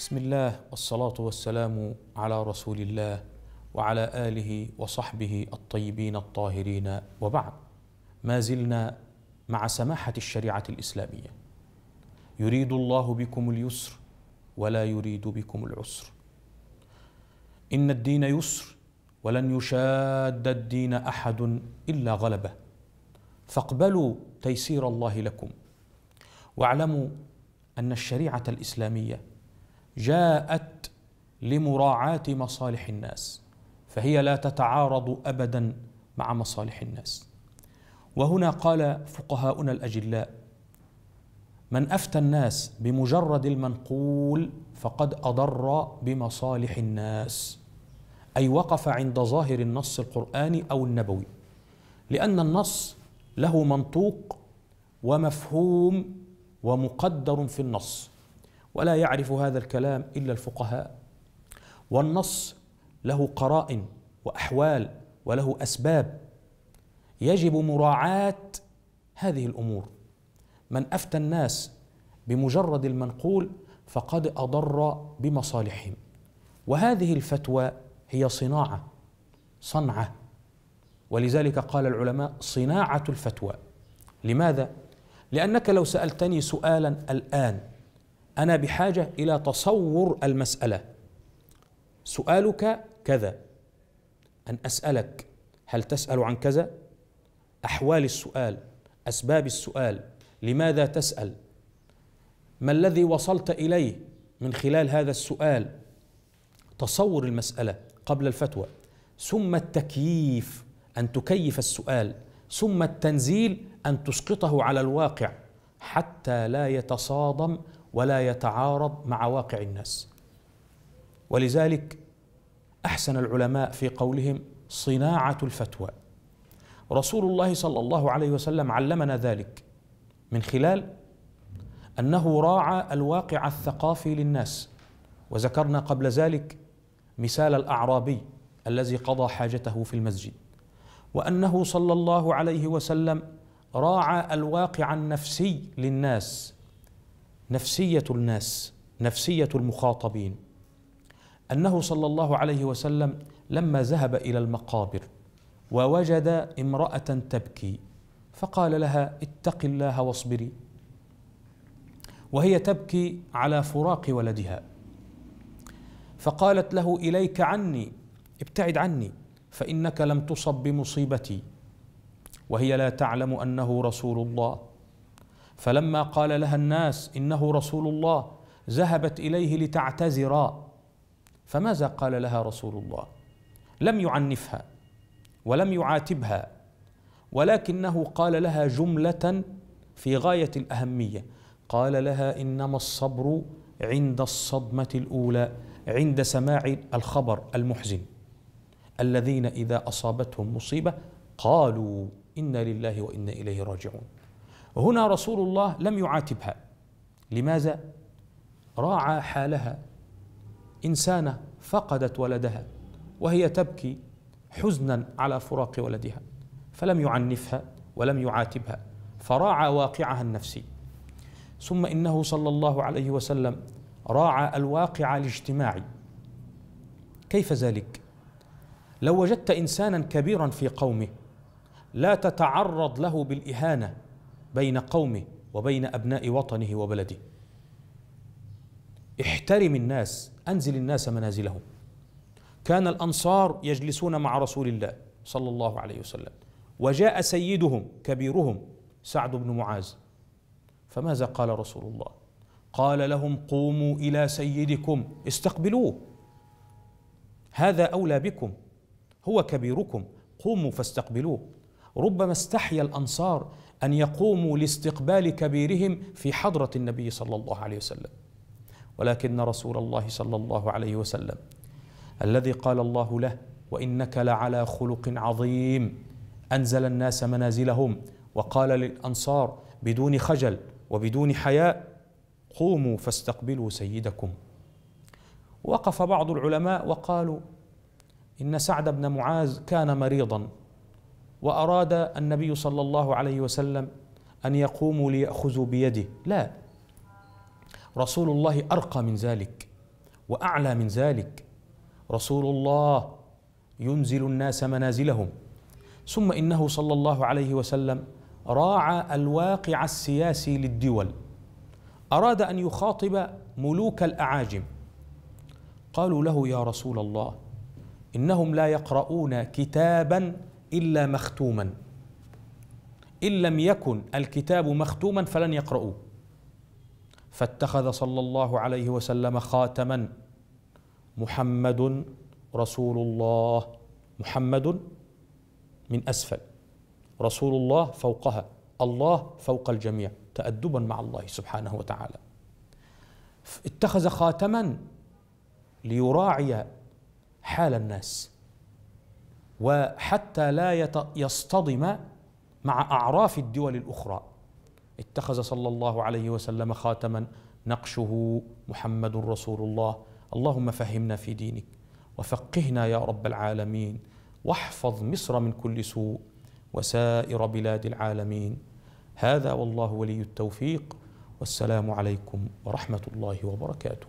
بسم الله والصلاة والسلام على رسول الله وعلى آله وصحبه الطيبين الطاهرين وبعد ما زلنا مع سماحة الشريعة الإسلامية يريد الله بكم اليسر ولا يريد بكم العسر إن الدين يسر ولن يشاد الدين أحد إلا غلبه فاقبلوا تيسير الله لكم واعلموا أن الشريعة الإسلامية جاءت لمراعاة مصالح الناس فهي لا تتعارض أبدا مع مصالح الناس وهنا قال فقهاؤنا الأجلاء من أفتى الناس بمجرد المنقول فقد أضر بمصالح الناس أي وقف عند ظاهر النص القرآني أو النبوي لأن النص له منطوق ومفهوم ومقدر في النص ولا يعرف هذا الكلام الا الفقهاء والنص له قرائن واحوال وله اسباب يجب مراعاه هذه الامور من افتى الناس بمجرد المنقول فقد اضر بمصالحهم وهذه الفتوى هي صناعه صنعه ولذلك قال العلماء صناعه الفتوى لماذا لانك لو سالتني سؤالا الان انا بحاجه الى تصور المساله سؤالك كذا ان اسالك هل تسال عن كذا احوال السؤال اسباب السؤال لماذا تسال ما الذي وصلت اليه من خلال هذا السؤال تصور المساله قبل الفتوى ثم التكييف ان تكيف السؤال ثم التنزيل ان تسقطه على الواقع حتى لا يتصادم ولا يتعارض مع واقع الناس ولذلك احسن العلماء في قولهم صناعه الفتوى رسول الله صلى الله عليه وسلم علمنا ذلك من خلال انه راعى الواقع الثقافي للناس وذكرنا قبل ذلك مثال الاعرابي الذي قضى حاجته في المسجد وانه صلى الله عليه وسلم راعى الواقع النفسي للناس نفسيه الناس نفسيه المخاطبين انه صلى الله عليه وسلم لما ذهب الى المقابر ووجد امراه تبكي فقال لها اتق الله واصبري وهي تبكي على فراق ولدها فقالت له اليك عني ابتعد عني فانك لم تصب بمصيبتي وهي لا تعلم انه رسول الله فلما قال لها الناس انه رسول الله ذهبت اليه لتعتذرا فماذا قال لها رسول الله لم يعنفها ولم يعاتبها ولكنه قال لها جمله في غايه الاهميه قال لها انما الصبر عند الصدمه الاولى عند سماع الخبر المحزن الذين اذا اصابتهم مصيبه قالوا انا لله وانا اليه راجعون هنا رسول الله لم يعاتبها لماذا راعى حالها انسانه فقدت ولدها وهي تبكي حزنا على فراق ولدها فلم يعنفها ولم يعاتبها فراعى واقعها النفسي ثم انه صلى الله عليه وسلم راعى الواقع الاجتماعي كيف ذلك لو وجدت انسانا كبيرا في قومه لا تتعرض له بالاهانه بين قومه وبين ابناء وطنه وبلده احترم الناس انزل الناس منازلهم كان الانصار يجلسون مع رسول الله صلى الله عليه وسلم وجاء سيدهم كبيرهم سعد بن معاذ فماذا قال رسول الله قال لهم قوموا الى سيدكم استقبلوه هذا اولى بكم هو كبيركم قوموا فاستقبلوه ربما استحيا الانصار ان يقوموا لاستقبال كبيرهم في حضره النبي صلى الله عليه وسلم ولكن رسول الله صلى الله عليه وسلم الذي قال الله له وانك لعلى خلق عظيم انزل الناس منازلهم وقال للانصار بدون خجل وبدون حياء قوموا فاستقبلوا سيدكم وقف بعض العلماء وقالوا ان سعد بن معاذ كان مريضا واراد النبي صلى الله عليه وسلم ان يقوموا لياخذوا بيده لا رسول الله ارقى من ذلك واعلى من ذلك رسول الله ينزل الناس منازلهم ثم انه صلى الله عليه وسلم راعى الواقع السياسي للدول اراد ان يخاطب ملوك الاعاجم قالوا له يا رسول الله انهم لا يقرؤون كتابا إلا مختوما إن لم يكن الكتاب مختوما فلن يقرؤوه فاتخذ صلى الله عليه وسلم خاتما محمد رسول الله محمد من أسفل رسول الله فوقها الله فوق الجميع تأدبا مع الله سبحانه وتعالى اتخذ خاتما ليراعي حال الناس وحتى لا يصطدم مع أعراف الدول الأخرى اتخذ صلى الله عليه وسلم خاتما نقشه محمد رسول الله اللهم فهمنا في دينك وفقهنا يا رب العالمين واحفظ مصر من كل سوء وسائر بلاد العالمين هذا والله ولي التوفيق والسلام عليكم ورحمه الله وبركاته